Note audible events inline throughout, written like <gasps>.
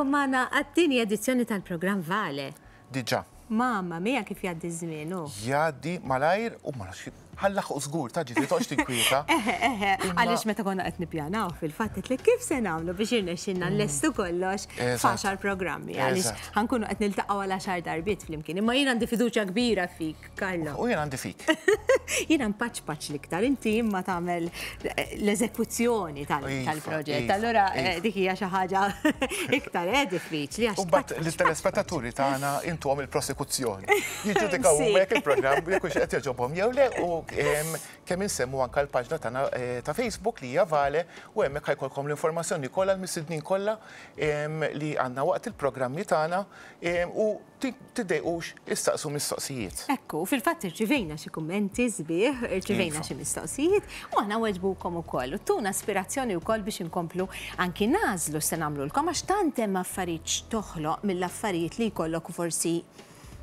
nilqakom magħna għat-tieni edizzjoni tal-programm Vale. Diġà. Mamma mija kif jgħaddi żmien. Oh. Jgħaddi malajr u ma nafx ħallax u zgur, taġi, li toċ tinkwita. <laughs> Għalix meta konna pjana u fil-fattet li kif se namlu biex irnexxinna l-lestu mm. kollox faċar programmi. Għalix ħankunu l-taqqa għala xar darbiet fl-imkien. Imma jina għandi fiduċa kbira fik, Karlo. U jien għandi fik. Jina mpaċ paċ liktar, inti imma tamel l-eżekuzzjoni iva, tal-proġett. Iva, allora eh, iva. dik hija xi ħaġa <laughs> iktar edifiċ eh, li U bat l-telespettaturi tagħna intuhom il-prosekuzzjoni. u <laughs> mek il-programm jekk qed jogħġobhom jew le u kemm insemmu anka l-paġna tagħna eh, ta' Facebook li hija Vale u hemmhekk ħajkolkom l-informazzjoni kollha l-missidnin kollha li għandna waqt il-programmi tagħna u tiddejqux istaqsu mistoqsijiet. Ekku, fil-fatt irċivejna xi kummenti sbieħ, irċivejna iva. xi mistoqsijiet u aħna weġbukom ukoll. Tuna aspirazzjoni wkoll biex inkomplu anki nażlu se nagħmlu lkom għax tant hemm affarijiet toħloq mill-affarijiet li jkollok forsi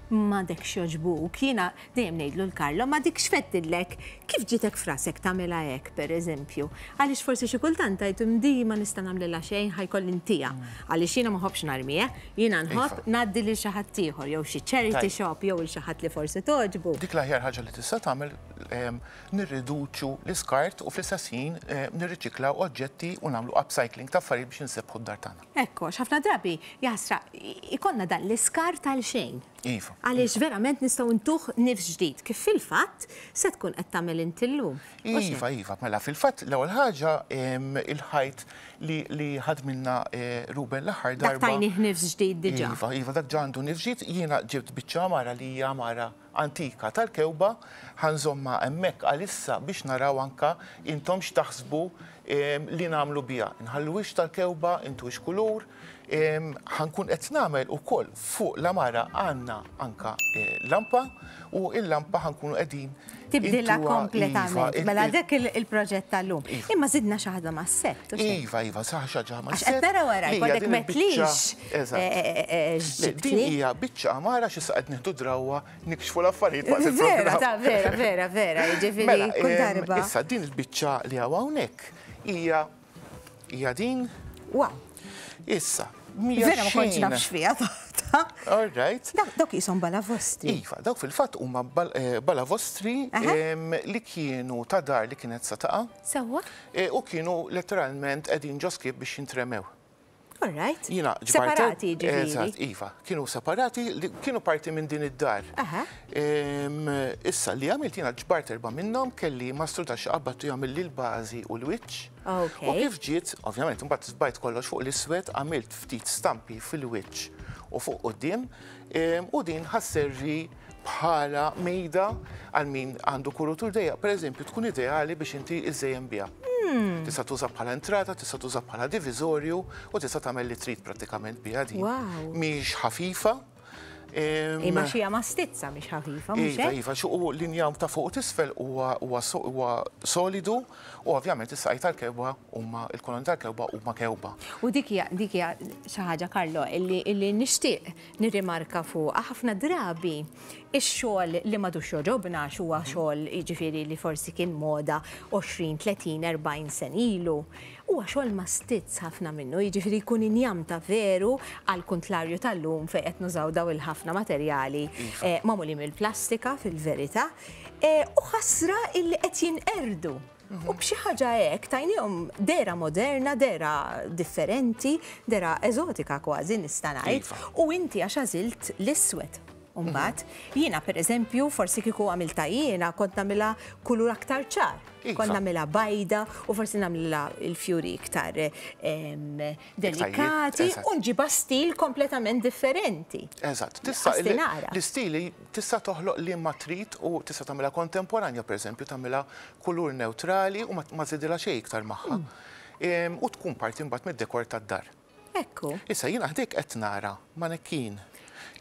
ma dek xoġbu, kina dejjem nejdlu l-Karlo, ma dik xfettillek, kif ġitek frasek tamela ek, per eżempju, għalix forsi xie kultant tajtu ma nista namli la xejn kollin tija. għalix jina maħobx narmija, jina nħob iva. naddi li xaħat tiħor, jow xie charity shop, jow xaħat li forsi toġbu. Dik laħjar ħagġa li tista tamel ehm, nirriduċu l-skart u fl-sassin ehm, nirriċikla oġġetti u namlu upcycling ta' affarijiet biex nsebħu d-dartana. Ekko, xafna drabi, jasra, ikonna dan l-skart għal xejn. Iva. Għaliex verament nistgħu ntuħ nifs ġdid kif fil-fatt se tkun qed tagħmel intillum. Iva, iva, mela fil-fatt l-ewwel ħaġa il-ħajt li ħad minna eh, Ruben l-aħħar darba. Dak tajnih nifs ġdid diġà. Iva, iva, dak ġandu nifs ġdid jiena ġibt biċċa mara li hija mara antika tal-kewba ħanżomma emmek għalissa biex naraw anka intom xtaħsbu li namlu bija. Nħallu tal-kewba, intu kulur, ħankun qed nagħmel ukoll fuq l'amara amara għandna anka eh, lampa u il-lampa ħankunu qegħdin tibdilla kompletament. Iva, mela dak il-proġett tal-lum. Iva. Imma zidna xaħda ma' s-sebt. Iva, iva, saħxa xaħġa ma' s-sebt. Għattara wara, kodek metlix. Eh, eh, din hija biċċa amara xi saqed nieħdu drawa nikxfu l-affarijiet Vera, Vera, vera, vera, <laughs> vera, ġifiri, mela, kuntarba. Issa din il-bicċa li għawnek hija ija din. Wow. Issa, mija. Vera ma konċi nafx fija. All right. dok jisom bala vostri. Iva, dak fil-fat huma eh, bala vostri li kienu ta' dar li kienet sataqa. Sawa? Eh, u kienu letteralment edin ġoskib biex jintremew. Alright. Jina, separati ġifiri. Iva, kienu separati, kienu parti minn din id-dar. Issa li għamilt jina ġbart erba minnom kelli mastru ta' xaqabbattu u li l-bazi u l-witch. U kif ġiet, ovvjament, mbatt zbajt kollox fuq l-iswed, għamilt ftit stampi fil-witch u fuq qoddim, u din ħasserri bħala mejda għal min għandu kurutur dejja. Per eżempju, tkun ideali biex inti iżejjem bija. Hmm. Tista' tuża bħala entrata, tista' tuża bħala divizorju u tista' tagħmel li trid prattikament biha din. Mhix ħafifa, Imma xija ma stizza miex ħafifa, miex? Ħafifa, xuqu linja ta' fuq tisfel huwa solidu u ovvjament is-sajt tal-kewba huma il-kolon tal-kewba huma kewba. U dikja hija xi Karlo illi nixtieq nirrimarka fuq ħafna drabi ix-xogħol li ma madux joġobna xuwa xogħol jiġifieri li forsi kien moda 20, 30, 40 sen ilu u għaxol ma stizz ħafna minnu, jġifiri kun injam ta' veru għal kontlarju tal-lum qed nużaw daw il-ħafna materjali iva. eh, mamuli mill-plastika fil-verita eh, u ħasra il-li qed jinqerdu. U b'xi ħaġa hekk tajnihom dera moderna, dera differenti, dera eżotika kważi nista' ngħid. Iva. U inti għax għażilt l-iswed umbat. Jina, per eżempju, forsi kiku għamilta jina, kont namila kulur aktar ċar. Iva. Kont namila bajda u forsi namila il-fjuri iktar delikati u nġiba stil kompletament differenti. Eżat, tista' l-stili tista' toħloq li ma trid u tista' tagħmilha kontemporanja, per eżempju, tagħmilha kulur neutrali u ma tidila xejn iktar magħha. Mm. U tkun parti bat mid-dekor tad-dar. Ekku. Issa jina ħdik qed nara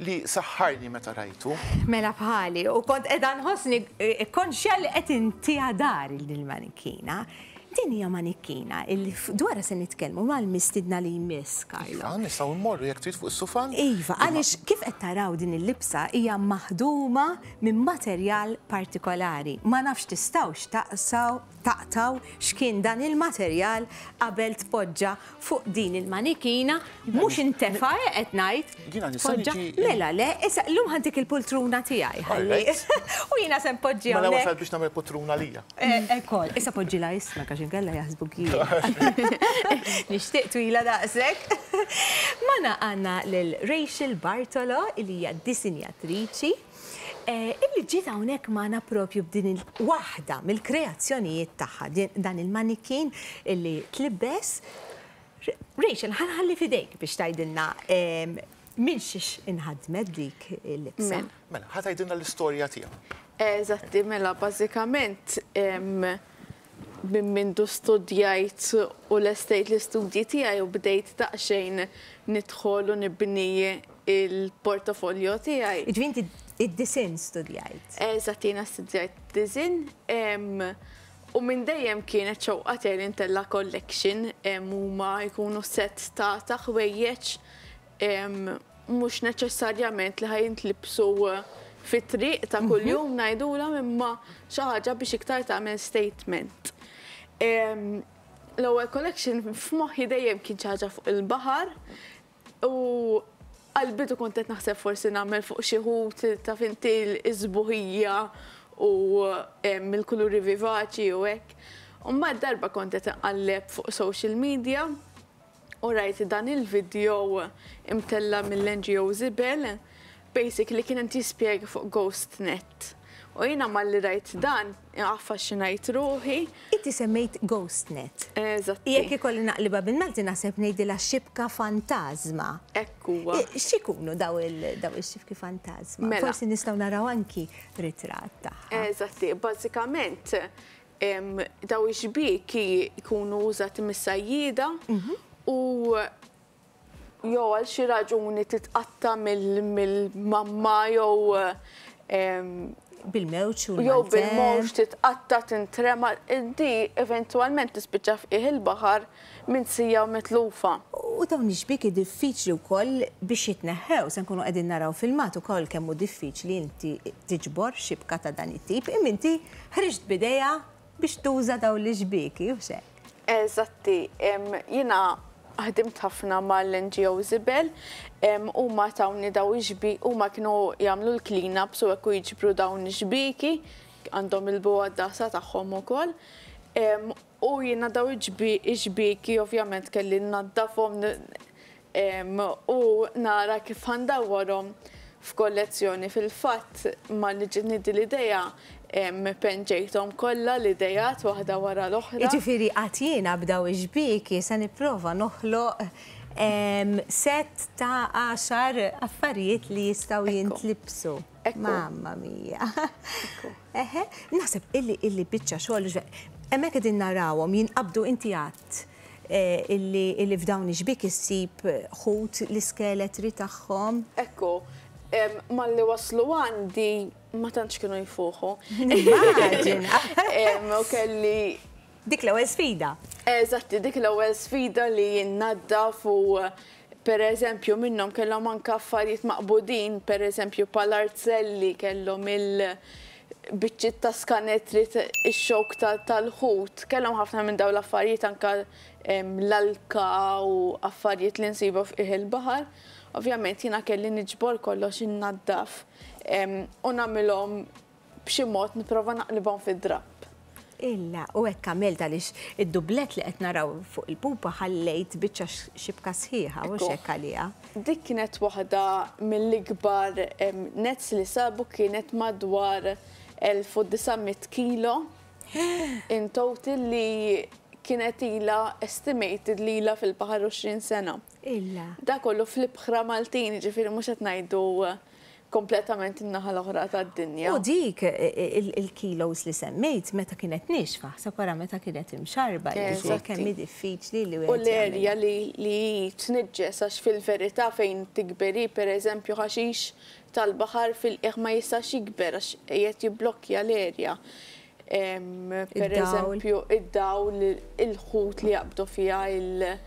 li saħħarni meta rajtu. Mela bħali, u kont edan ħosni eh, konxja li qed intija dar il-manikina. Din tini hija manikina, illi dwar se nitkellmu mal-mistidna li jmiss, Karlo. Iva, Nistgħu mmorru jekk trid fuq is-sufan. Iva, għaliex kif qed taraw din il-libsa hija maħduma minn materjal partikolari. Ma nafx tistgħux taqsaw taqtaw x'kien dan il-materjal qabel tpoġġa fuq din il-manikina mhux intefa qed ngħid. Poġġa mela le, issa llum ħantik il-poltruna tiegħi ħalli. <laughs> U jiena se npoġġi Mela wasal biex nagħmel poltruna lija. Ekkol, eh, eh, issa poġġi la isma għax ġingella jaħsbu <laughs> <laughs> Nishtiq twila daqsek. <laughs> Mana għanna l-Rachel Bartolo, illi hija disinjatriċi, eh, illi ġiet hawnhekk magħna propju b'din il wahda mill-kreazzjonijiet tagħha dan il-manikin illi tlibbes. Rachel, ħalli fidejk biex tajdilna minn xiex inħadmet dik il-libsa. Mela, ħatajdilna l-istorja tija. Eżatti, mela, bażikament minn mindu studjajt u l-estate li studji tijaj u bdejt daqxejn nidħol u nibni il-portafolio tijaj. Iġvinti id-disin studjajt? Eżatina studjajt disin. U minn dejjem kienet ċewqat l-Intella Collection u ma jkunu set ta' taħwejjeċ mux neċessarjament li ħajint libsu fit-triq ta' kull-jum mhm. najdula imma xaħġa biex iktar ta' statement. L-ewwel collection f'moħħi dejjem kien ċaġa fuq il-baħar u għal-bidu kont qed naħseb forsi nagħmel fuq xi ħut ta' finti l-iżbuħija u mill-kuluri vivaċi u hekk. U Umma darba kontet qed fuq social media u rajt dan il-video imtella mill-NGO Zibel basically kien inti spiega fuq GhostNet. U jina ma li rajt dan, għaffaxinajt ruħi. Inti semmejt Ghostnet. Eżatt. Jek ikolli naqliba bil malti naħseb nejdi la xibka fantazma. Ekkuwa. Xikunu daw il-xibki fantazma? Mela. Forsi nistaw naraw anki ritratta. taħħa. bazzikament daw iġbiki jkunu użat mis-sajjida mhm. u jo għal xi raġuni titqatta mill-mamma jew bil-mewċ u Jow bil-mewċ titqatta tintrema, di eventualment tispiċa fih il-bahar minn sija u metlufa. U dawn iġbiki diffiċli u koll biex jitneħħew, sen kunu għedin naraw filmat u koll kemmu diffiċli inti tiġbor xibka ta' dan it-tip, iminti ħriġt bideja biex tuża daw li iġbiki u xe. Eżatti, jina ħdimt ħafna mal NGO Zibel u ma tawni daw iġbi u ma kienu jamlu l-cleanups su għekku iġbru dawn iġbiki għandhom il-buwa dasa taħħom u kol U jina daw iġbiki ovvjament kelli naddafom u nara kif għandawarom f'kollezzjoni fil-fatt ma li ġinni l-ideja مبن جيتهم كلها لديات واحدة ورا الأخرى إتي في رئاتينا بدأوا إجبيكي ساني بروفا نخلو ام ست تا عشر أفريت لي يستوي ينتلبسو ماما ميا مية نحسب اللي اللي بيتشا شو اللي جبه أما كده نراوهم انتيات اللي اللي فداوني جبيك السيب خوت لسكالة ريتاخهم اكو مال اللي وصلوا عندي ma tantx kienu jfuħu. <laughs> U kelli. Dik l-ewwel sfida. Eżatti, dik l-ewwel sfida li jinnadda u per eżempju minnhom kellhom anke affarijiet maqbudin, per eżempju pal-arzelli kellhom il- biċċiet ta' skanetri ix-xok tal-ħut. Kellhom ħafna minn daw l-affarijiet anka l-alka u affarijiet li nsibu fih il-baħar. Ovvjament jiena kelli niġbor kollox innaddaf u namilom b'xi mod niprofa naqlibhom fid-drab. Illa, u hekk għamilt għaliex id-dublet li qed naraw fuq il-pupa ħallejt biċċa xibka sħiħa u xe kalija? Dik kienet waħda mill-ikbar nets li sabu kienet madwar 1900 kilo <gasps> in total li kienet ila estimated li ila fil-baħar 20 sena. Illa. Da kollu fl Maltini Maltin, ġifiri mux għetnajdu kompletament innaħa l-oħra ta' d-dinja. U dik il-kilos li semmejt meta kienet nixfa, sakwara meta kienet imxarba, kemm diffiċli li U l-erja li tniġġes għax fil-verità fejn tikberi, per eżempju, ħaxix tal-bahar fil-eħ ma jistax jikber għax jiet jiblokja l-erja. Per eżempju, id-dawl, il-ħut li jaqbdu fija il-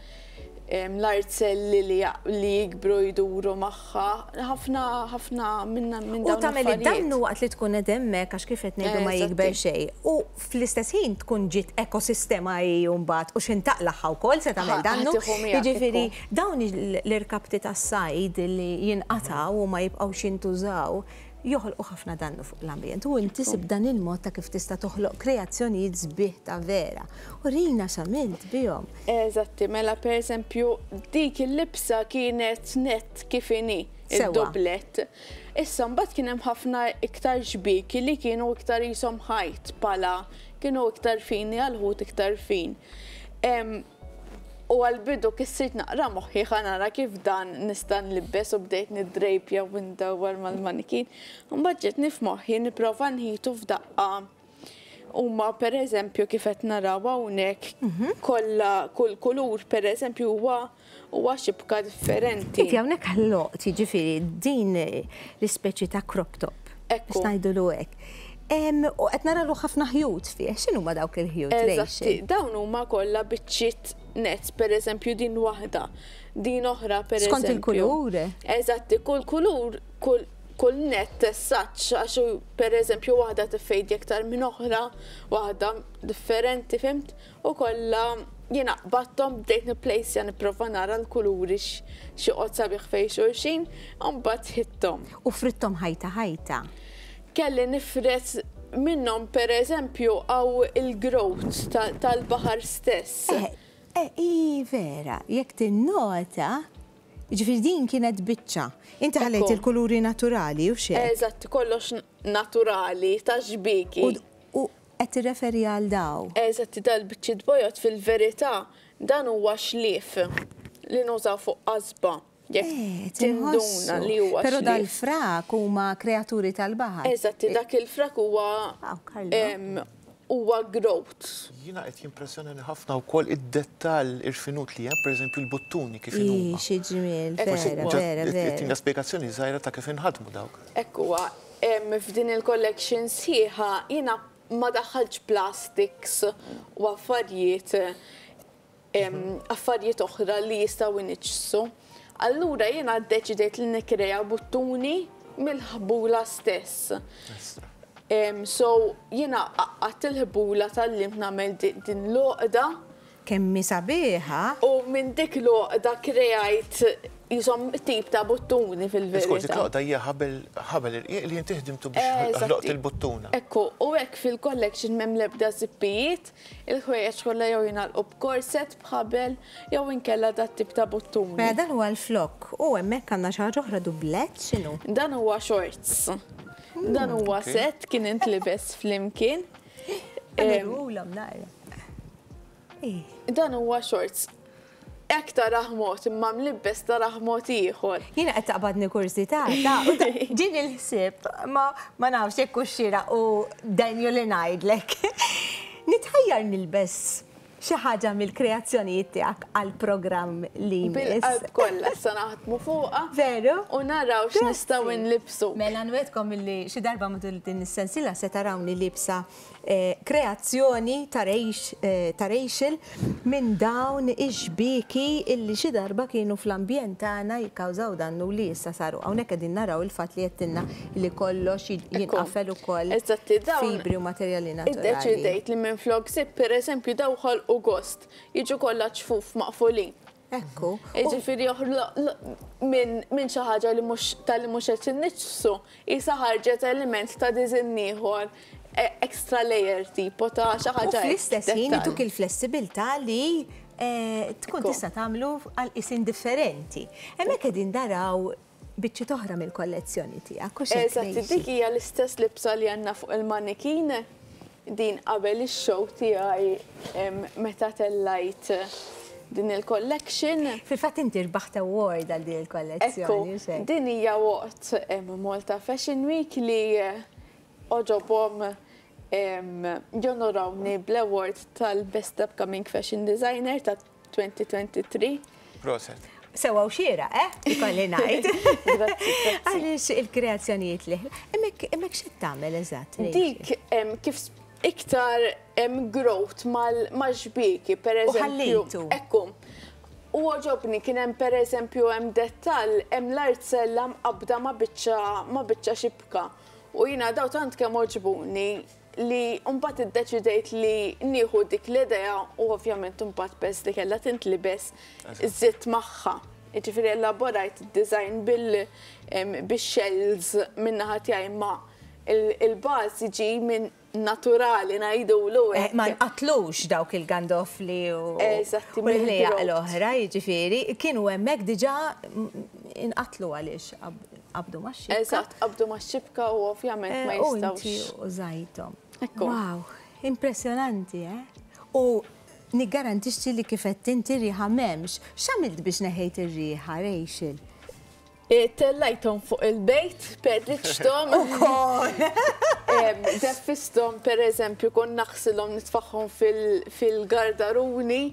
l-artsel li li jikbru jduru magħha. Ħafna ħafna minna minn dawn. U tagħmel id-dannu waqt li tkun qed hemmhekk għax kif qed ngħidu ma jikber xejn. U fl-istess ħin tkun ġiet ekosistema mbagħad u xintaqlaħħa wkoll se tagħmel dannu. Iġifiri, dawn l-irkabti tas-sajd li jinqataw u ma jibqgħux jintużaw joħolqu ħafna dannu fuq l-ambjent. U intisib dan il-mod ta' kif tista' toħloq kreazzjonijiet sbieħ ta' vera. U rina xamilt bihom. Eżatti, mela per esempio dik il-libsa kienet net kifini il-doblet. Issa mbagħad kien hemm ħafna iktar ġbiki li kienu iktar jisom ħajt pala, kienu iktar fini għal ħut iktar fin. U għal-bidu kissit naqra moħħi nara kif dan nistan bes u bdejt nidrejpja u ndawar mal-manikin. Mbagġet nif moħħi niprofa nħitu f'daqqa. ma per eżempju kifet naraw hawnhekk mhm. kollha kull kulur per eżempju huwa huwa xibka differenti. Inti hawnhekk ħalloq tiġifieri din l-ispeċi ta' crop top. Ekku. Ngħidulu hekk U qed nara ħafna ħjut fih, x'inhu ma dawk il-ħjut? Eżatti, dawn huma kollha biċċiet net, per eżempju din waħda, din oħra per eżempju. Skont il-kulur? Eżatti, kull kulur, kull kull net tessaċ, għaxu per eżempju t tiffejdi aktar minn oħra, waħda differenti, fimt, u kollha jena battom bdejt niplejs jan prova nara l-kuluri xie qod sabiħ fej xurxin, un bat hittom. U frittom ħajta ħajta kelli nifret minnom per eżempju għaw il-growth tal-bahar stess. Eh, eh i vera, jek tinnota, ġifir din kienet bitċa. Inti ħallet il-kuluri naturali u xie? Eżatt, kollox naturali, ta' U għet referi għal daw. Eżat dal-bicċi dbojot fil-verita, dan huwa lif li nużaw fuq qasba. Eh, tinduna li huwa. Pero dal-frak huma kreaturi tal-baħar. Eżatt, eh. dak il-frak huwa ah, huwa growth. Jina qed jimpressjoni ħafna wkoll id-dettall irfinut li hemm, pereżempju l-buttuni kif inhu. Xi ġimil, vera, vera, vera. spjegazzjoni żgħira ta' kif inħadmu dawk. Ekk huwa f'din il-collection sħiħa jiena ma daħħalx plastics u affarijiet mhm. affarijiet oħra li jistgħu iniċċsu. Allura jiena ddeċidejt li nikreja buttuni mill-ħbula stess. So jiena għatt il-ħbula tal-lim namel din l-oqda kemmi sabiħa. U minn dik lo da kreajt jisom tip ta' buttuni fil-verità. Skont, il-kloqta hija ħabel li jintiħdim tu biex eh, ħloqt il-buttuna. Ekku, u hekk fil-collection mem lebda zippijiet, il-ħwejjeġ kollha jew jingħalqu b'korset b'ħabel jew inkella dat tip ta' buttuni. Mela dan huwa l-flok, u hemmhekk għandna xi dublet x'inhu? Dan huwa shorts. Hmm, dan huwa set kien intlibes flimkien. Nirwulhom naqra. Dan huwa shorts. ta' raħmot, imma mlibbes ta' raħmot ieħor. Jiena qed taqbadni ta' din <laughs> il-ħsieb ma ma nafx hekk u xira u Daniel li ngħidlek. <laughs> Nitħajjar nilbess xi ħaġa mill-kreazzjonijiet tiegħek għall-programm li jmiss. Kollha se naħdmu fuqha. Veru. U naraw x'nistgħu nlibsu. Mela nwetkom li xi darba matul din is sensila se tarawni libsa eh, kreazzjoni ta' rejxil eh, minn dawn iġbiki illi xi darba kienu fl-ambjent tagħna jikkawżaw dannu li jissa saru. Hawnhekk qegħdin naraw il-fatt li qedtilna li kollox jinqafel ukoll fibri u materjali naturali. Iddeċidejt li minn flok per eżempju dawħol u gost jiġu kollha ċfuf maqfuli. Ekku. E ġifiri minn min xi ħaġa li mhux tal-li mhux qed innifsu isa ħarġet element ta' dizinniħor e extra layer tipo ta' xi ħaġa. Fl-istess ħin tuk il-flessibilità li e, tkun tista' tagħmlu għal isin differenti. Hemmhekk qegħdin daraw biċċi toħra mill-kollezzjoni tiegħek. Eżatt, dik hija l-istess libsa li għandna fuq il-manikine din qabel ix-show tiegħi meta tellajt din il-collection. Fil-fatt inti rbaħt award għal din il collection Ekku, din hija waqt Malta Fashion Week li eh, oġobhom jonorawni bl-award tal-Best Upcoming Fashion Designer ta' 2023. Proset sewa u xira, eh? Kolli najt. <laughs> Għalix il kreazzjoniet liħ. Emmek xed eżat? Dik, kif iktar hemm growth mal-ġbiki, per eżempju. Ekku. U għagħobni kien hemm per eżempju hemm dettal hemm l-art sella mqabda ma biċċa ma biċċa xibka. U jina daw tant kemm oġbuni li mbagħad iddeċidejt li nieħu dik l-idea u ovvjament mbagħad bes li kellha tintlibes żitt magħha. Ġifieri elaborajt id-design bil-shells minnaħa tiegħi ma' il-bass jiġi minn naturali najdu l eh, Ma nqatlux dawk il-gandofli u l-ħlija l-oħra, jiġifieri, kienu hemmhekk diġà inqatlu għaliex qabdu maċċibka. Eżatt, qabdu maċċibka u ovvjament ma eh, jistawx. U zajtom. Wow, impressionanti, eh? U niggarantixti li kifett inti riħa memx, xamilt biex neħejt ir-riħa, Rachel? E, tellajtom fuq il-bejt, pedliċtom. U kon! Deffistom, <laughs> per eżempju, kon naħsilom nitfaħħom fil-gardaruni,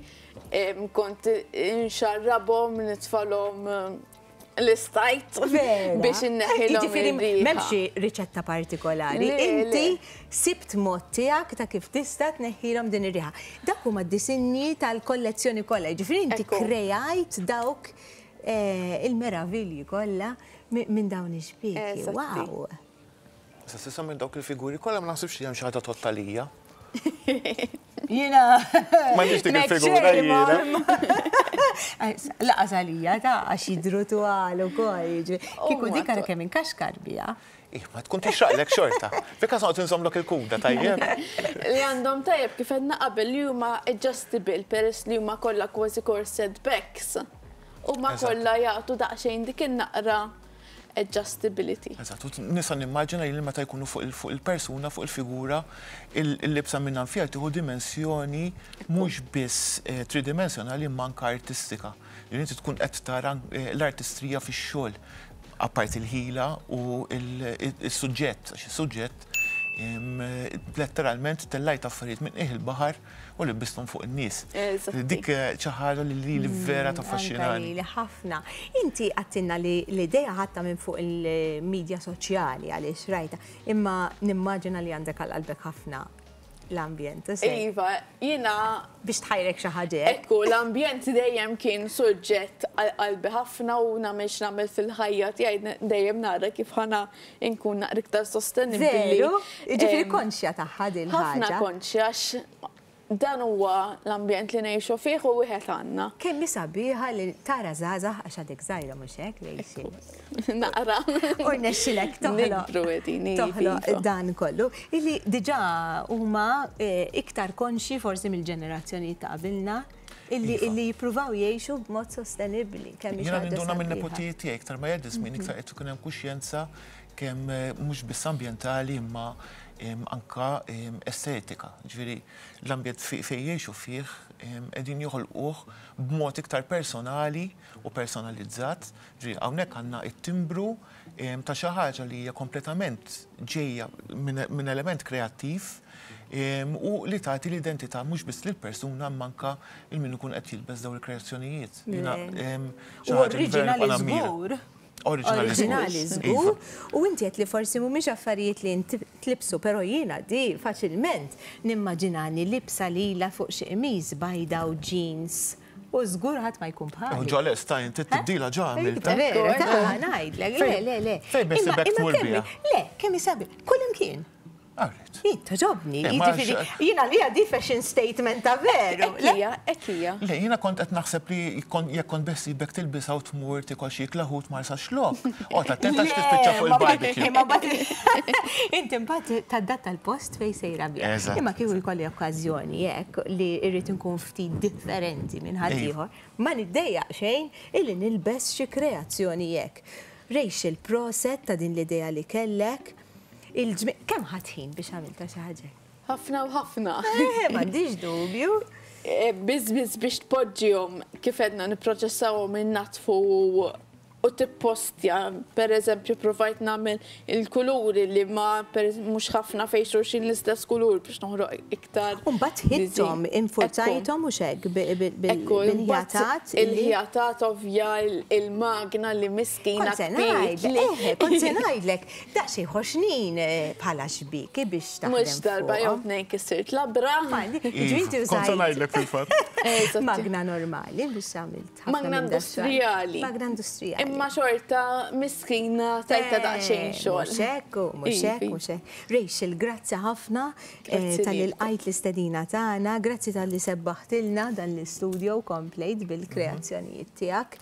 kont inxarrabom, nitfalom eh, l-istajt biex inneħilom. Jiġifieri Memxie riċetta partikolari. Inti sibt mod tijak ta' kif tista' tneħilom din ir-riħa. Dak huma d-disinni tal-kollezzjoni kollha. Ġifieri inti krejajt dawk Eh, il-meravilji kolla minn dawn ix-xpieki. Wow! Sa sissa minn dawk il-figuri kolla ma nasibx li hemm xi ħaġa tottalija. <laughs> Jena. Ma nix dik il-figura jina. <laughs> Laqa salija ta' għax jidru tuħal u kol. Oh Kiku dik għara kemm inkaxkar bija. Ih, ma tkun tixraqlek xorta. Fika soqt insomlok il-kuda tajjeb. Li <laughs> għandhom tajjeb kif għedna qabel li huma adjustable peress li huma kollha kważi core setbacks u ma kollha jaqtu daqsxejn dik in-naqra adjustability. Eżatt, u nisa nimmaġina li meta jkunu fuq il-persuna, fuq il-figura, il-libsa minnan fija tieħu dimensjoni mhux biss eh, tridimensjonali manka artistika. Li inti tkun qed tara eh, l-artistrija fix-xogħol apart il-ħila u il-suġġett, il suġġett letteralment tellajt affarijiet minn il-baħar u li bistom fuq in-nies. Dik ċaħara eh, li li vera mm, ta' faxxinani. Li ħafna. Inti għattinna li l-ideja ħatta minn fuq il-medja soċjali għaliex rajta, imma nimmaġina li għandek għal-qalbek ħafna l-ambjent. Iva, jina. Biex tħajrek xaħġa. Ekku, l-ambjent dejjem kien suġġett għalbi ħafna u namel x'namel fil-ħajja tiegħi dejjem nara kif ħana nkun naqra iktar sostenibili. Ġifieri konxja taħħa din ħaġa. Ħafna konxja dan huwa l-ambjent li nejxu fiħ u wieħed għandna. Kemm mi sabiħa li tara żgħażagħ għax għadek żgħira mhux hekk lejxi. <laughs> Naqra. U nexxilek <laughs> Toħlo dan kollu. Illi diġà huma eh, iktar konxi forsi mill-ġenerazzjoni ta' qabilna illi iva. jippruvaw jgħixu b'mod sostenibli. Jena minduna minn nepotijiet tiegħi ma jgħaddis minn mhm. iktar qed ikun kuxjenza kemm eh, mhux biss ambientali imma anka estetika. Ġifieri l-ambjent fejn jgħixu fih qegħdin joħolquh b'mod iktar personali u personalizzat. Ġifieri hawnhekk għandna it-timbru ta' xi ħaġa li hija kompletament ġejja minn element kreattiv u li tagħti l-identità mhux biss lill-persuna manka il min ikun qed jilbes daw il-kreazzjonijiet. U oriġinali żgur. Oriġinali żgur. U inti għet li forsi mhumiex affarijiet li tlibsu, però jiena di faċilment nimmaġinani libsa lila fuq xi qmiż bajda u jeans. U zgur ħat ma jkun bħal. U ġale, stajn, t-tibdila ġamil. Eh? Vera, ta' najd, le, le, le. Fej, bess, Le, kemmi sabi, kullim kien. Għarret. ġobni, eh, jiġifieri, jina li għaddi fashion statement ta' veru. Ekkija, ekkija. Le, jina kont għet naħseb li jekkon bessi bek tilbis għaw tmur tikol xie klaħut mar xlok. O, oh, ta' tenta xtiftiċa fuq il-barbecue. <laughs> Inti mbat ta' dat tal-post fej sejra bja. Imma kif ikolli okkazjoni jek li irrit nkun ftit differenti minn ħaddieħor. Iva. Ma niddeja xejn illi nilbes xi kreazzjoni jek. Rejx il-proset ta' din l-ideja li kellek, il-ġmi. Kem ħatħin biex għamilta xaħġa? ħafna u ħafna. Eh, Ma dubju. Eh, Biz biex tpoġġihom kif edna niproċessawhom innatfu u t-postja, per eżempju, provajt namel il-kuluri li ma mux ħafna fejxu xin l-istess kulur biex noħroq iktar. Umbat hittom, infurtajtom u xeg bil-ħjatat. Il-ħjatat ovja il-magna li miskina. Konsenajdlek, eh, daċi ħoxnin eh, bħala xbik, biex ta' Mux darba jowtnej kisirt labra. Mm. Konsenajdlek fil-fat. <laughs> Magna normali, biex għamil. Magna industriali. Magna industriali. Imma xorta miskina tajta xejn eh, xogħol. Muxek, muxek, muxek. Rachel, eh, grazzi ħafna tal-il-qajt l istadina tagħna, grazzi tal-li sebbaħtilna dan l studio komplejt bil-kreazzjonijiet tiegħek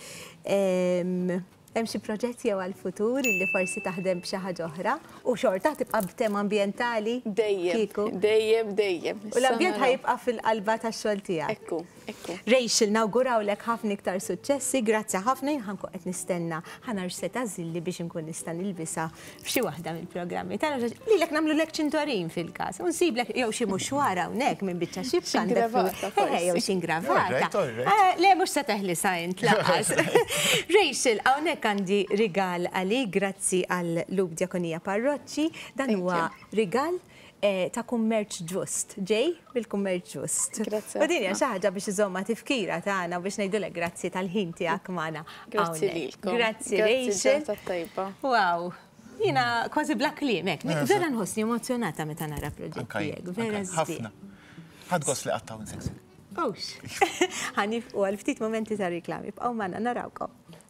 hemm xi proġett jew għall-futur illi forsi taħdem b'xi ħaġa oħra u xorta tibqa' b'tema ambjentali dejjem dejjem dejjem. U l-ambjent ħajibqa' fil-qalba tax-xogħol tiegħek. Ekku, ekku. Rachel, nawgurawlek ħafna iktar suċċessi, grazzi ħafna ħanku qed nistenna ħanar seta' żilli biex inkun nista' nilbisa f'xi waħda mill-programmi tagħna lilek nagħmlu lek ċintorin fil-każ. U Unsiblek jew xi muxwara hawnhekk minn biċċa xibka għandek. Jew xi ingravata. Eh, le mhux se teħli sajn tlaqas. <laughs> Rachel, hawnhekk Għalek għandi rigal għali, grazzi għal Lub Diakonija Parroċċi, dan huwa rigal eh, ta' kummerċ ġust, ġej bil-kummerċ ġust. Grazie. U dinja xaħġa biex iżomma tifkira ta' għana biex najdulek grazzi tal-ħin għak maħna. Grazzi li. Grazzi li. Wow. Jina kważi li, mek. Vera nħosni emozjonata me ta' nara proġettijek. Vera zbi. Għad għos li għattaw nseksek. Ux. Għani <laughs> u għal-ftit momenti ta' riklami. Bqaw maħna narawkom.